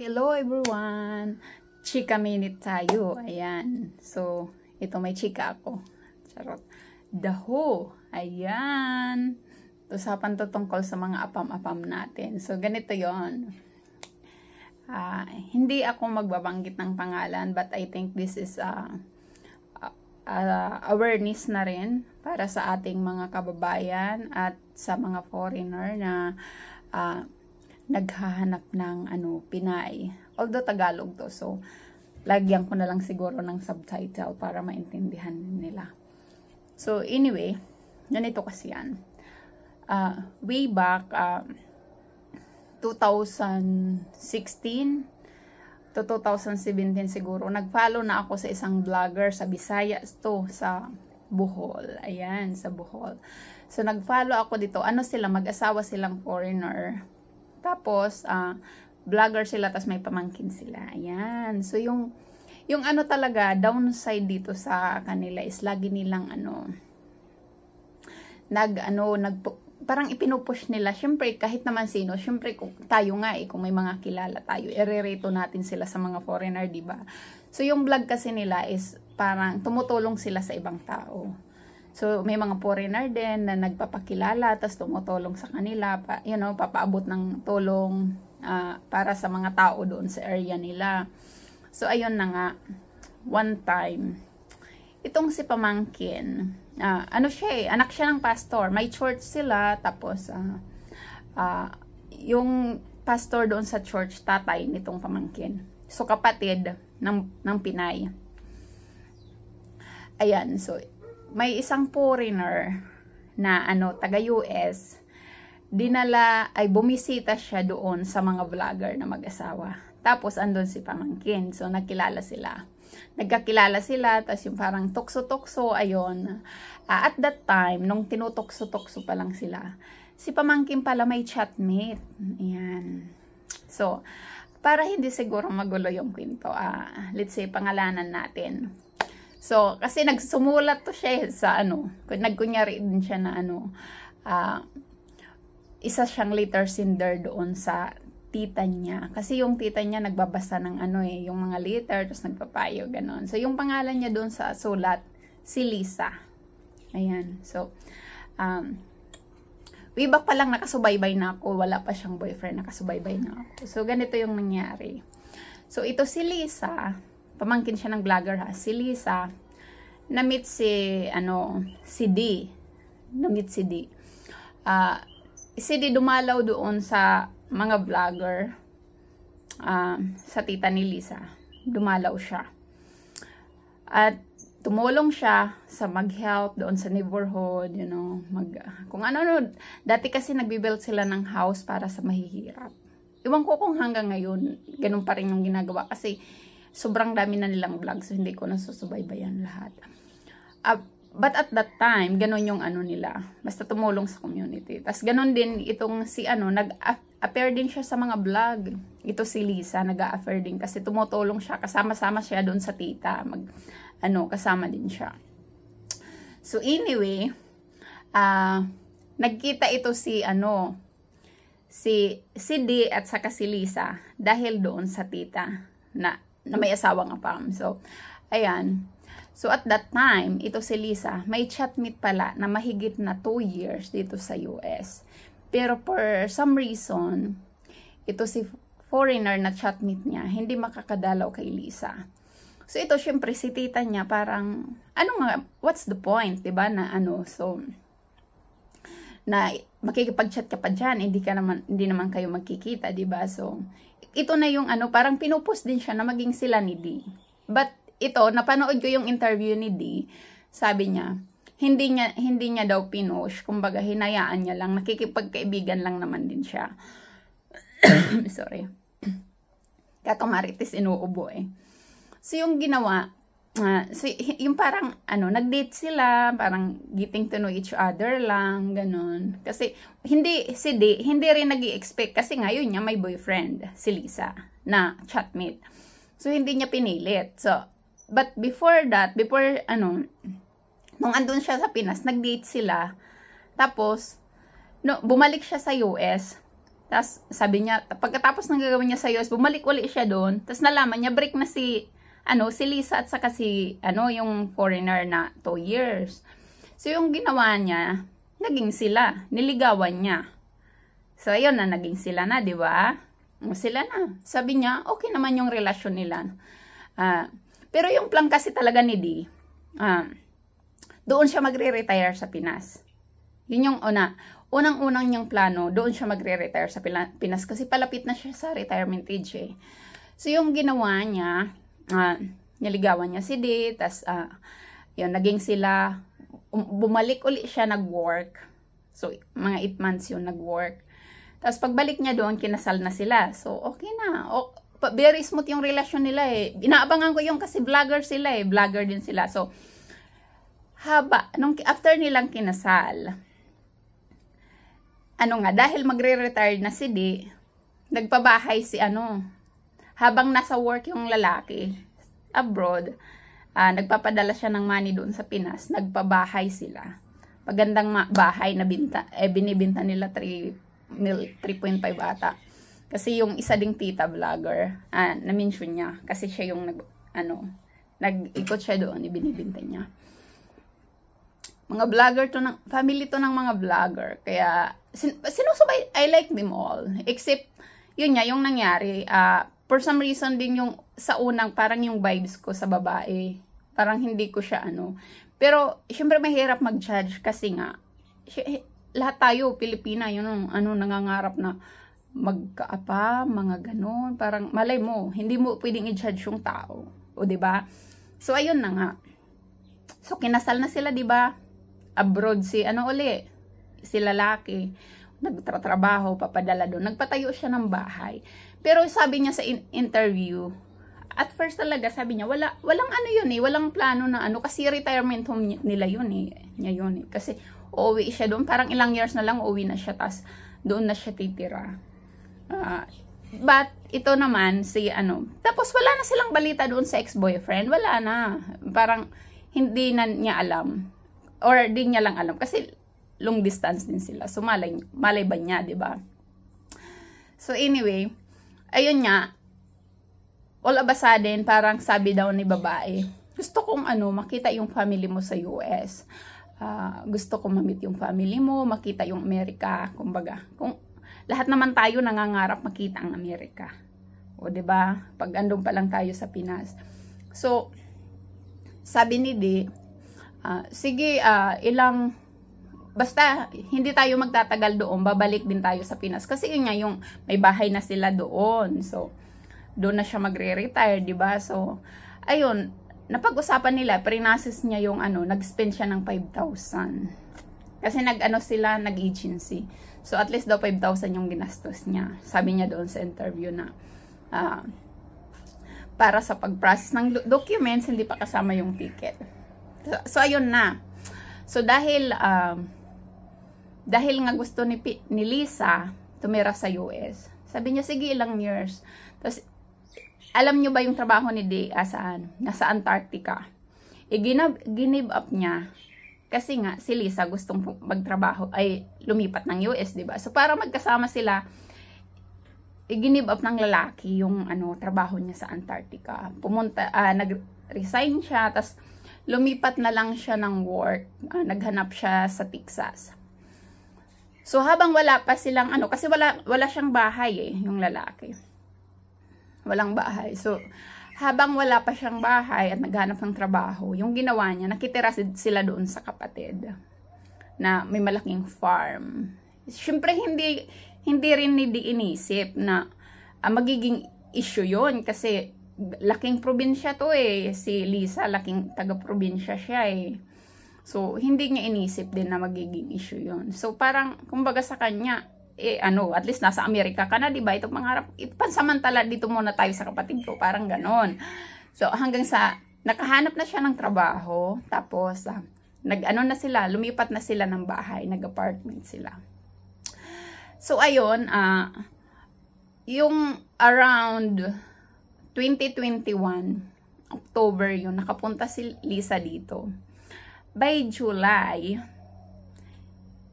Hello everyone! Chika minute tayo. Ayan. So, ito may chika ako. Charot. The Who. Ayan. Usapan to tungkol sa mga apam-apam natin. So, ganito yon. Uh, hindi ako magbabanggit ng pangalan but I think this is uh, uh, awareness na rin para sa ating mga kababayan at sa mga foreigner na uh, naghahanap ng ano, Pinay. Although Tagalog to, so lagyan ko na lang siguro ng subtitle para maintindihan nila. So anyway, ganito kasi yan. Uh, way back, uh, ah, 2016 to 2017 siguro, nag-follow na ako sa isang vlogger sa Visayas to, sa Bohol. Ayan, sa Bohol. So, nag-follow ako dito. Ano sila? Mag-asawa silang foreigner. Tapos, uh, vlogger sila, tapos may pamangkin sila. Ayan. So, yung, yung ano talaga, downside dito sa kanila is lagi nilang ano, nag, ano, nag, parang ipinupush nila. Siyempre, kahit naman sino, siyempre kung, tayo nga eh, kung may mga kilala tayo, erereto natin sila sa mga foreigner, ba diba? So, yung vlog kasi nila is parang tumutulong sila sa ibang tao. So, may mga foreigner din na nagpapakilala, tapos tumutulong sa kanila, pa, you know, papaabot ng tulong uh, para sa mga tao doon sa area nila. So, ayun na nga, one time, itong si Pamangkin, uh, ano siya eh, anak siya ng pastor, may church sila, tapos, uh, uh, yung pastor doon sa church, tatay nitong Pamangkin. So, kapatid ng, ng Pinay. Ayan, so, may isang foreigner na ano, taga-US, dinala, ay bumisita siya doon sa mga vlogger na mag-asawa. Tapos, andon si Pamangkin. So, nagkilala sila. Nagkakilala sila, tapos yung parang tukso-tukso, ayon Uh, ah, at that time, nung tinutukso-tukso pa lang sila, si Pamangkin pala may chatmate. Ayan. So, para hindi siguro magulo yung kwento, uh, let's say, pangalanan natin So, kasi nagsumulat to siya eh, sa ano, nagkunyari din siya na ano, uh, isa siyang letter sender doon sa tita niya. Kasi yung tita niya nagbabasa ng ano eh, yung mga letter, tapos nagpapayo, ganon. So, yung pangalan niya doon sa sulat, si Lisa. Ayan. So, um, way back pa lang nakasubaybay na ako. Wala pa siyang boyfriend, nakasubaybay na ako. So, ganito yung nangyari. So, ito si Lisa, pamangkin siya ng vlogger ha, si Lisa, na-meet si, ano, si D. Na-meet si D. Uh, si D dumalaw doon sa mga vlogger uh, sa tita ni Lisa. Dumalaw siya. At tumulong siya sa mag-help doon sa neighborhood, you know, mag, kung ano, no, dati kasi nagbibuild sila ng house para sa mahihirap. Iwan ko kung hanggang ngayon, ganun pa rin yung ginagawa kasi sobrang dami na nilang vlogs so hindi ko nasusubaybayan lahat. Uh, but at that time, ganun yung ano nila. Basta tumulong sa community. Tapos ganun din itong si ano, nag-affair din siya sa mga vlog. Ito si Lisa, nag-affair din kasi tumutulong siya. Kasama-sama siya doon sa tita. Mag, ano, kasama din siya. So anyway, uh, nagkita ito si ano, si si D at saka si Lisa dahil doon sa tita na na may asawa nga pam. So, ayan. So, at that time, ito si Lisa, may chatmate pala na mahigit na 2 years dito sa US. Pero for some reason, ito si foreigner na chatmate niya, hindi makakadalaw kay Lisa. So, ito, syempre, si tita niya, parang, ano nga, what's the point, ba diba, na ano, so, na makikipag-chat ka pa dyan, hindi ka naman, hindi naman kayo magkikita, ba diba? So, ito na yung ano, parang pinupos din siya na maging sila ni D. But ito, napanood ko yung interview ni D. Sabi niya, hindi niya, hindi niya daw pinush. Kumbaga, hinayaan niya lang. Nakikipagkaibigan lang naman din siya. Sorry. Katomaritis inuubo eh. So, yung ginawa, uh, so yung parang, ano, nag-date sila, parang getting to know each other lang, ganun. Kasi, hindi, si D, hindi rin nag expect kasi ngayon niya may boyfriend, si Lisa, na chatmate. So, hindi niya pinilit. So, but before that, before, ano, nung andun siya sa Pinas, nag-date sila, tapos, no, bumalik siya sa US, tapos, sabi niya, pagkatapos ng gagawin niya sa US, bumalik ulit siya doon, tapos nalaman niya, break na si, ano, si Lisa at saka si, ano, yung foreigner na 2 years. So, yung ginawa niya, naging sila. Niligawan niya. So, ayun na, naging sila na, di ba? Sila na. Sabi niya, okay naman yung relasyon nila. Uh, pero yung plan kasi talaga ni D, um, doon siya magre-retire sa Pinas. Yun yung una. Unang-unang niyang plano, doon siya magre-retire sa Pinas kasi palapit na siya sa retirement age eh. So, yung ginawa niya, uh, niligawan niya si D, tas uh, yun, naging sila, um, bumalik uli siya nag-work. So, mga 8 months yun nag-work. Tapos pagbalik niya doon, kinasal na sila. So, okay na. O, very smooth yung relasyon nila eh. Inaabangan ko yung kasi vlogger sila eh. Vlogger din sila. So, haba. Nung, after nilang kinasal, ano nga, dahil magre-retire na si D, nagpabahay si ano, habang nasa work yung lalaki abroad, uh, nagpapadala siya ng money doon sa Pinas, nagpabahay sila. Pagandang bahay na binta, eh, binibinta nila 3.5 ata. Kasi yung isa ding tita vlogger, ah, na-mention niya. Kasi siya yung nag, ano, nag-ikot siya doon, ibinibinta niya. Mga vlogger to ng, family to ng mga vlogger. Kaya, sin, sinusubay, I like them all. Except, yun niya, yung nangyari, ah, uh, for some reason din yung sa unang parang yung vibes ko sa babae. Parang hindi ko siya ano. Pero syempre mahirap mag-judge kasi nga eh, lahat tayo Pilipina yun ang ano nangangarap na magkaapa, mga ganun parang malay mo, hindi mo pwedeng i-judge yung tao. O 'di ba? So ayun na nga. So kinasal na sila 'di ba? Abroad si ano uli, si lalaki nagtatrabaho, papadala doon. Nagpatayo siya ng bahay. Pero sabi niya sa in interview, at first talaga sabi niya, wala, walang ano yun eh, walang plano na ano, kasi retirement home nila yun eh, niya yun eh. Kasi uuwi siya doon, parang ilang years na lang uuwi na siya, tas doon na siya titira. Uh, but, ito naman, si ano, tapos wala na silang balita doon sa ex-boyfriend, wala na. Parang, hindi na niya alam. Or, di niya lang alam. Kasi, long distance din sila. So, malay, malay ba niya, ba diba? So, anyway, ayun nga, all of a sudden, parang sabi daw ni babae, gusto kong ano, makita yung family mo sa US. Uh, ah, gusto kong mamit yung family mo, makita yung Amerika, kumbaga. Kung lahat naman tayo nangangarap makita ang Amerika. O ba diba? Pag andong pa lang tayo sa Pinas. So, sabi ni Di, uh, ah, sige, uh, ilang basta hindi tayo magtatagal doon, babalik din tayo sa Pinas. Kasi yun nga yung may bahay na sila doon. So, doon na siya magre-retire, 'di ba? So, ayun, napag-usapan nila, prinasis niya yung ano, nag-spend siya ng 5,000. Kasi nag-ano sila, nag-agency. So, at least daw 5,000 yung ginastos niya. Sabi niya doon sa interview na uh, para sa pag-process ng documents, hindi pa kasama yung ticket. So, so ayun na. So, dahil um, uh, dahil nga gusto ni, ni Lisa tumira sa US. Sabi niya, sige ilang years. Tapos, alam niyo ba yung trabaho ni Day ah, saan? Nasa Antarctica. E, ginab, ginib up niya. Kasi nga, si Lisa gustong magtrabaho, ay lumipat ng US, di ba? So, para magkasama sila, e, up ng lalaki yung ano, trabaho niya sa Antarctica. Pumunta, uh, nag-resign siya, tapos lumipat na lang siya ng work. Uh, naghanap siya sa Texas So, habang wala pa silang ano, kasi wala, wala siyang bahay eh, yung lalaki. Walang bahay. So, habang wala pa siyang bahay at naghanap ng trabaho, yung ginawa niya, nakitira sila doon sa kapatid na may malaking farm. Syempre hindi, hindi rin hindi inisip na ah, magiging issue yon kasi laking probinsya to eh. Si Lisa, laking taga-probinsya siya eh So, hindi niya inisip din na magiging issue yon So, parang, kumbaga sa kanya, eh, ano, at least nasa Amerika ka na, diba? Ito pangarap, eh, pansamantala dito muna tayo sa kapatid ko, parang ganon. So, hanggang sa, nakahanap na siya ng trabaho, tapos, uh, nag-ano na sila, lumipat na sila ng bahay, nag-apartment sila. So, ayun, uh, yung around 2021, October yun, nakapunta si Lisa dito by July,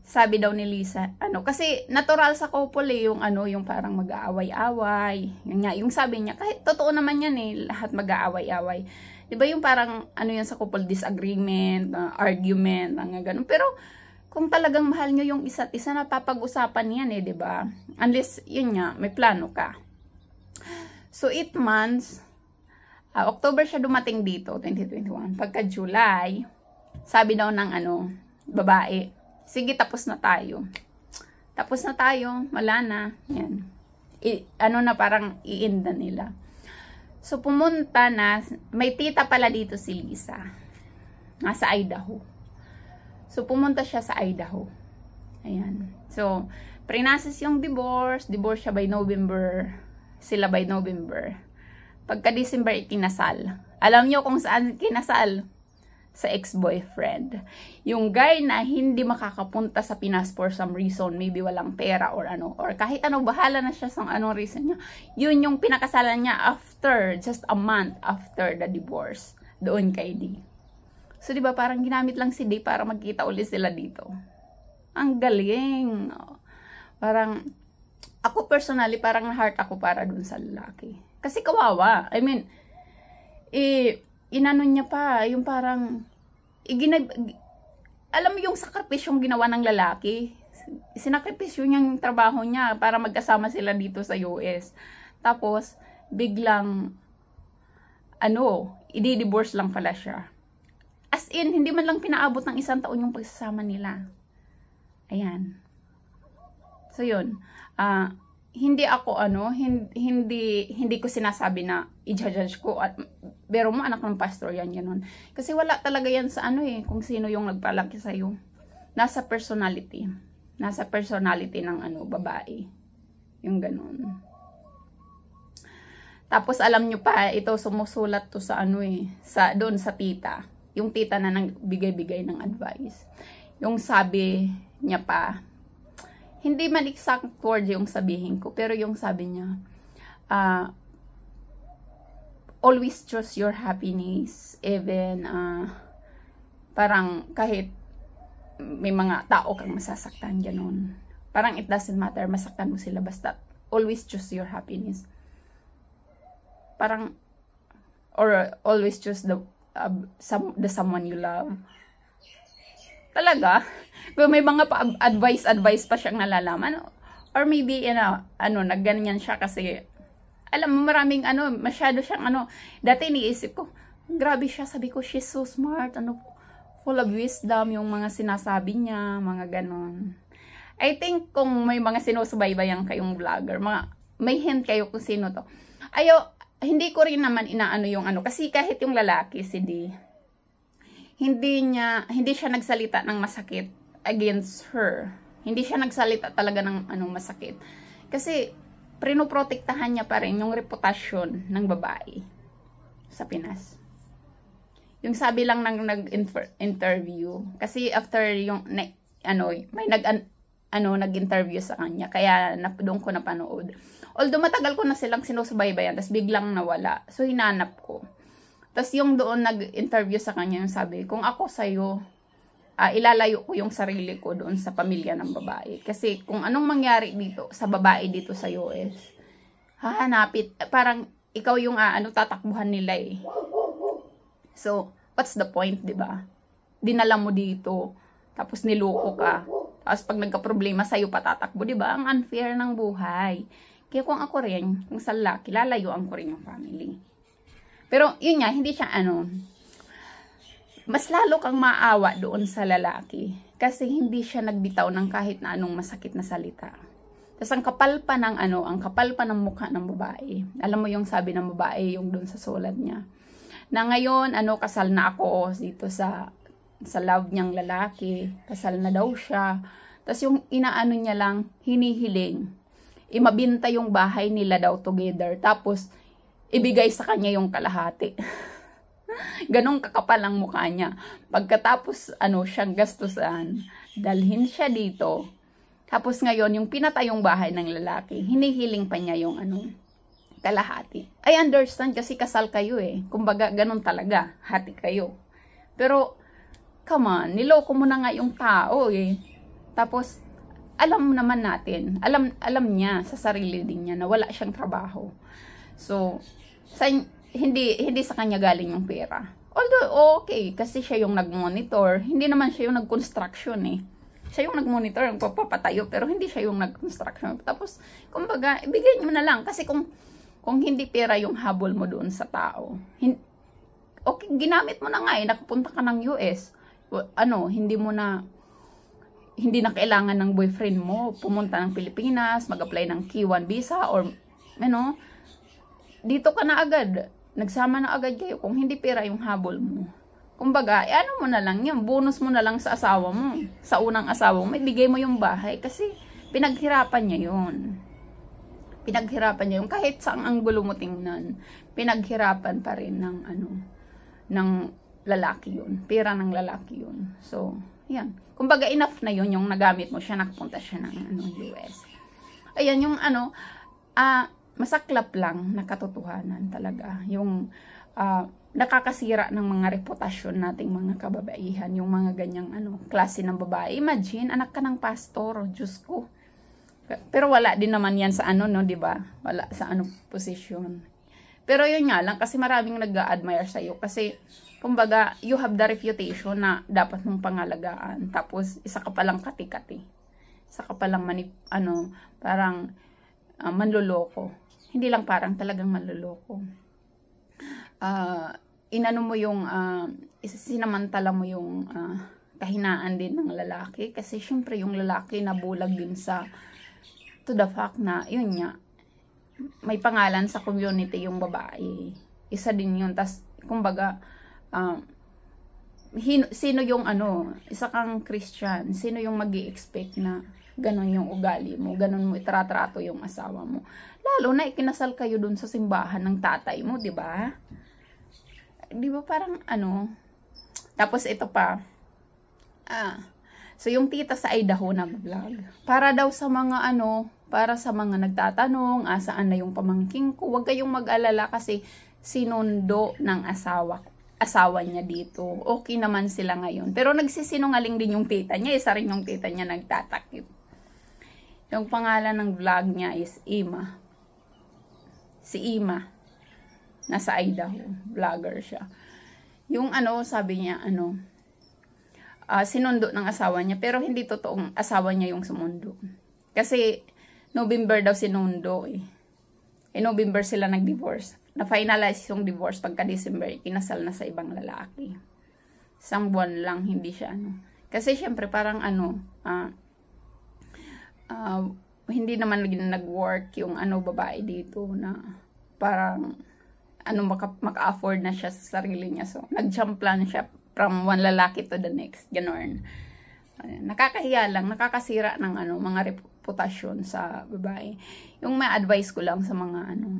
sabi daw ni Lisa, ano, kasi natural sa couple eh, yung ano, yung parang mag-aaway-away. Yun nga, yung sabi niya, kahit totoo naman yan eh, lahat mag-aaway-away. ba diba yung parang, ano yan sa couple, disagreement, uh, argument, ang ganun. Pero, kung talagang mahal nyo yung isa't isa, napapag-usapan yan eh, ba diba? Unless, yun nga, may plano ka. So, 8 months, uh, October siya dumating dito, 2021. Pagka July, sabi daw ng ano, babae, sige tapos na tayo. Tapos na tayo, wala na. Yan. I, ano na parang iinda nila. So pumunta na, may tita pala dito si Lisa. Nasa Idaho. So pumunta siya sa Idaho. Ayan. So, prinasis yung divorce. Divorce siya by November. Sila by November. Pagka December, ikinasal. Alam nyo kung saan kinasal? sa ex-boyfriend. Yung guy na hindi makakapunta sa Pinas for some reason, maybe walang pera or ano, or kahit ano, bahala na siya sa anong reason niya. Yun yung pinakasalan niya after, just a month after the divorce. Doon kay D. So, di ba, parang ginamit lang si D para magkita uli sila dito. Ang galing. Parang, ako personally, parang na-heart ako para dun sa lalaki. Kasi kawawa. I mean, eh, inano niya pa, yung parang, iginag, alam mo yung sakripisyong ginawa ng lalaki, sinakripisyo niya yung trabaho niya para magkasama sila dito sa US. Tapos, biglang, ano, i-divorce lang pala siya. As in, hindi man lang pinaabot ng isang taon yung pagsasama nila. Ayan. So, yun. Ah, uh, hindi ako ano, hindi hindi, hindi ko sinasabi na i-judge ko at pero mo anak ng pastor yan ganun. Kasi wala talaga yan sa ano eh kung sino yung nagpalaki sa iyo. Nasa personality. Nasa personality ng ano babae. Yung ganun. Tapos alam nyo pa ito sumusulat to sa ano eh sa doon sa tita. Yung tita na nagbigay-bigay ng advice. Yung sabi niya pa hindi man exact word yung sabihin ko, pero yung sabi niya, uh, always choose your happiness, even uh, parang kahit may mga tao kang masasaktan, ganun. Parang it doesn't matter, masaktan mo sila, basta always choose your happiness. Parang, or always choose the, uh, some, the someone you love. Talaga? Pero may mga advice-advice pa siyang nalalaman. Or maybe, you know, ano, nagganyan siya kasi, alam mo, maraming ano, masyado siyang ano, dati iniisip ko, grabe siya, sabi ko, she's so smart, ano, full of wisdom yung mga sinasabi niya, mga ganon. I think kung may mga sinusubaybayan kayong vlogger, mga, may hint kayo kung sino to. Ayo, hindi ko rin naman inaano yung ano, kasi kahit yung lalaki, si D, hindi niya, hindi siya nagsalita ng masakit against her. Hindi siya nagsalita talaga ng anong masakit. Kasi, prinoprotektahan niya pa rin yung reputasyon ng babae sa Pinas. Yung sabi lang ng nag-interview. Kasi after yung, na, ano, may nag, ano, nag-interview sa kanya. Kaya na, doon ko napanood. Although matagal ko na silang sinusubaybayan, tapos biglang nawala. So, hinanap ko. Tapos yung doon nag-interview sa kanya, yung sabi, kung ako sa'yo, uh, ilalayo ko yung sarili ko doon sa pamilya ng babae. Kasi kung anong mangyari dito sa babae dito sa US, hahanapit, parang ikaw yung uh, ano tatakbuhan nila eh. So, what's the point, 'di ba? Dinala mo dito, tapos niloko ka. Tapos pag nagka-problema sa iyo patatakbo, 'di ba? Ang unfair ng buhay. Kaya kung ako rin, kung sa lalaki, ang ko rin yung family. Pero, yun nga, hindi siya ano, mas lalo kang maawa doon sa lalaki kasi hindi siya nagbitaw ng kahit na anong masakit na salita. Tapos ang kapal pa ng ano, ang kapal pa ng mukha ng babae. Alam mo yung sabi ng babae, yung doon sa sulat niya. Na ngayon, ano, kasal na ako oh, dito sa sa love niyang lalaki. Kasal na daw siya. Tapos yung inaano niya lang, hinihiling. Imabinta yung bahay nila daw together. Tapos, ibigay sa kanya yung kalahati. Ganong kakapal ang mukha niya. Pagkatapos, ano, siyang gastusan, dalhin siya dito. Tapos ngayon, yung pinatayong bahay ng lalaki, hinihiling pa niya yung ano, kalahati. I understand kasi kasal kayo eh. Kumbaga, ganun talaga. Hati kayo. Pero, come on, niloko mo na nga yung tao eh. Tapos, alam naman natin, alam alam niya sa sarili din niya na wala siyang trabaho. So, sa, hindi hindi sa kanya galing yung pera. Although okay kasi siya yung nag-monitor, hindi naman siya yung nag-construction eh. Siya yung nag-monitor, yung papatayo pero hindi siya yung nag-construction. Tapos kumbaga, ibigay mo na lang kasi kung kung hindi pera yung habol mo doon sa tao. Hin okay, ginamit mo na nga eh, nakapunta ka ng US. Ano, hindi mo na hindi na kailangan ng boyfriend mo pumunta ng Pilipinas, mag-apply ng K1 visa or you know, dito ka na agad Nagsama na agad kayo kung hindi pera yung habol mo. Kumbaga, eh, ano mo na lang yun, bonus mo na lang sa asawa mo. Sa unang asawa mo, ibigay mo yung bahay kasi pinaghirapan niya yun. Pinaghirapan niya yun. Kahit saan ang gulo mo tingnan, pinaghirapan pa rin ng, ano, ng lalaki yun. Pera ng lalaki yun. So, yan. Kumbaga, enough na yun yung nagamit mo siya, nakapunta siya ng ano, US. Ayan, yung ano, ah, uh, masaklap lang na katotohanan talaga. Yung uh, nakakasira ng mga reputasyon nating mga kababaihan, yung mga ganyang ano, klase ng babae. Imagine, anak ka ng pastor, oh, Diyos ko. Pero wala din naman yan sa ano, no, di ba? Wala sa ano posisyon. Pero yun nga lang, kasi maraming nag-admire sa'yo. Kasi, kumbaga, you have the reputation na dapat mong pangalagaan. Tapos, isa ka palang kati-kati. Isa ka palang manip, ano, parang uh, manloloko hindi lang parang talagang maluloko. Uh, inano mo yung, uh, sinamantala mo yung uh, kahinaan din ng lalaki. Kasi syempre yung lalaki nabulag din sa, to the fact na, yun nga, may pangalan sa community yung babae. Isa din yun. Tapos, kumbaga, um, uh, sino yung ano, isa kang Christian, sino yung mag expect na ganon yung ugali mo, ganon mo itratrato yung asawa mo. Lalo na ikinasal kayo dun sa simbahan ng tatay mo, di ba? Di ba parang ano? Tapos ito pa. Ah. So yung tita sa Idaho nag-vlog. Para daw sa mga ano, para sa mga nagtatanong, asaan na yung pamangking ko, huwag kayong mag-alala kasi sinundo ng asawa ko asawa niya dito. Okay naman sila ngayon. Pero nagsisinungaling din yung tita niya. Isa rin yung tita niya nagtatakip. Yung pangalan ng vlog niya is Ima. Si Ima. Nasa Idaho. Vlogger siya. Yung ano, sabi niya, ano, uh, sinundo ng asawa niya. Pero hindi totoong asawa niya yung sumundo. Kasi, November daw sinundo eh. Eh, November sila nag-divorce. Na-finalize yung divorce pagka December, kinasal na sa ibang lalaki. Isang buwan lang, hindi siya ano. Kasi, syempre, parang ano, ah, uh, uh, hindi naman lagi nag-work yung ano babae dito na parang ano maka-afford na siya sa sarili niya. So, nag-jump plan siya from one lalaki to the next. Ganon. Nakakahiya lang, nakakasira ng ano, mga reputasyon sa babae. Yung may advice ko lang sa mga ano,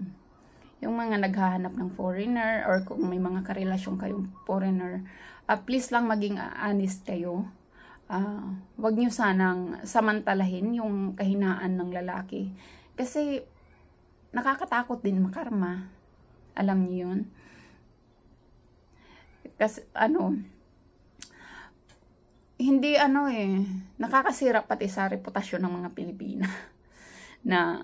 yung mga naghahanap ng foreigner or kung may mga karelasyon kayong foreigner, uh, please lang maging honest kayo uh, wag nyo sanang samantalahin yung kahinaan ng lalaki. Kasi, nakakatakot din makarma. Alam niyo yun? Kasi, ano, hindi ano eh, nakakasira pati sa reputasyon ng mga Pilipina. na,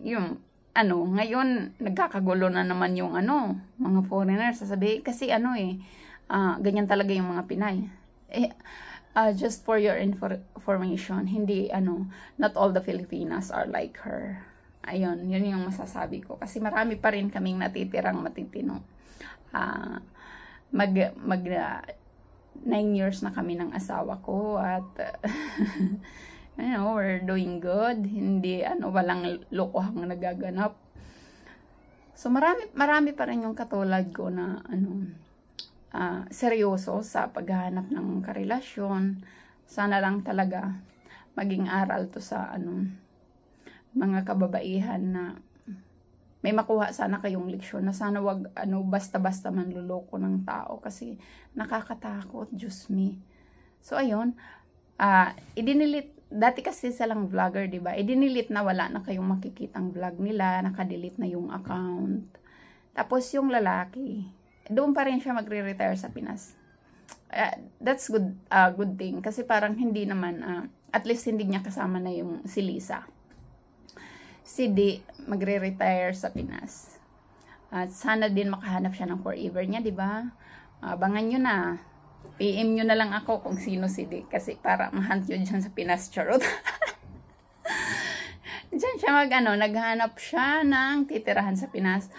yung, ano, ngayon, nagkakagulo na naman yung ano, mga foreigners, sasabihin, kasi ano eh, uh, ganyan talaga yung mga Pinay. Eh, uh, just for your infor information, hindi ano, not all the Filipinas are like her. Ayun, yun yung masasabi ko. Kasi marami pa rin kaming natitirang matitino. Uh, mag, mag, uh, nine years na kami ng asawa ko at uh, you know, we're doing good. Hindi, ano, walang lokohang nagaganap. So, marami, marami pa rin yung katulad ko na, ano, uh, seryoso sa paghahanap ng karelasyon. Sana lang talaga maging aral to sa ano, mga kababaihan na may makuha sana kayong leksyon na sana wag ano basta-basta manluloko ng tao kasi nakakatakot, Diyos me. So ayun, uh, idinilit dati kasi sa lang vlogger, 'di ba? Idinilit na wala na kayong makikitang vlog nila, nakadelete na yung account. Tapos yung lalaki, doon pa rin siya magre-retire sa Pinas. Uh, that's good uh, good thing kasi parang hindi naman uh, at least hindi niya kasama na yung si Lisa. Si D magre-retire sa Pinas. At uh, sana din makahanap siya ng forever niya, 'di ba? Abangan uh, niyo na. PM niyo na lang ako kung sino si D kasi para ma-hunt niyo dyan sa Pinas Charot. dyan siya mag ano, naghanap siya ng titirahan sa Pinas.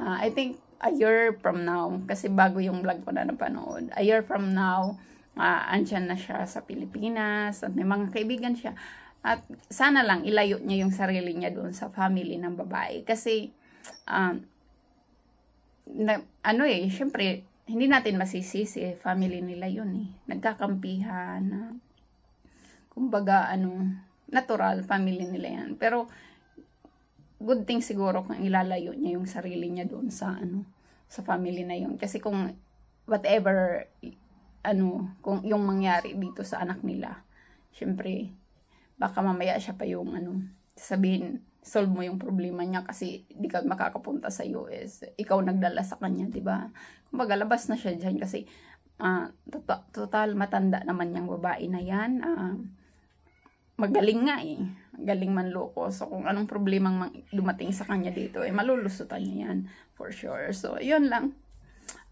Uh, I think a year from now, kasi bago yung vlog ko na napanood, a year from now, uh, andyan na siya sa Pilipinas, at may mga kaibigan siya. At sana lang ilayo niya yung sarili niya doon sa family ng babae. Kasi, um, na, ano eh, syempre, hindi natin masisisi, family nila yun eh. Nagkakampihan, kumbaga, ano, natural, family nila yan. Pero, good thing siguro kung ilalayo niya yung sarili niya doon sa ano sa family na yun kasi kung whatever ano kung yung mangyari dito sa anak nila syempre baka mamaya siya pa yung ano sabihin solve mo yung problema niya kasi di ka makakapunta sa US ikaw nagdala sa kanya di ba kumbaga labas na siya diyan kasi uh, total matanda naman yung babae na yan uh, magaling nga eh. Galing manloko. So, kung anong problemang dumating sa kanya dito, eh, malulusutan niya yan for sure. So, yun lang.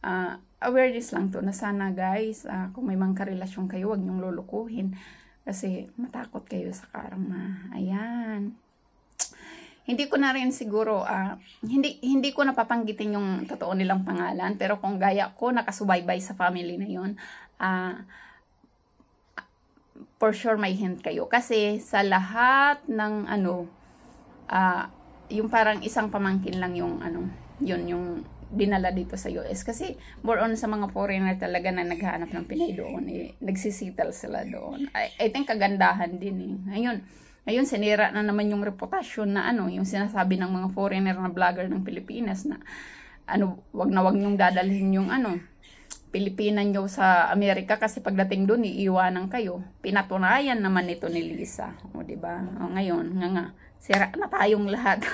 Uh, awareness lang to na sana guys, uh, kung may mga karelasyon kayo, wag niyong lulukuhin. Kasi matakot kayo sa karma. Ayan. Hindi ko na rin siguro, uh, hindi, hindi ko napapanggitin yung totoo nilang pangalan. Pero kung gaya ko, nakasubaybay sa family na yun, ah, uh, for sure may hint kayo. Kasi sa lahat ng ano, uh, yung parang isang pamangkin lang yung ano, yun yung dinala dito sa US. Kasi more on sa mga foreigner talaga na naghahanap ng Pinay doon, eh, nagsisital sila doon. I, I think kagandahan din eh. Ayun, ayun, sinira na naman yung reputasyon na ano, yung sinasabi ng mga foreigner na vlogger ng Pilipinas na ano, wag na wag niyong dadalhin yung ano, Pilipinan nyo sa Amerika kasi pagdating doon iiwanan kayo. Pinatunayan naman nito ni Lisa. O di ba? O ngayon, nga nga. Sira na tayong lahat.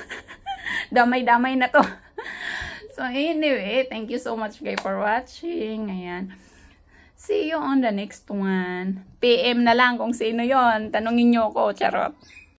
Damay-damay na to. so anyway, thank you so much guys for watching. Ayan. See you on the next one. PM na lang kung sino yon Tanungin nyo ko, charot.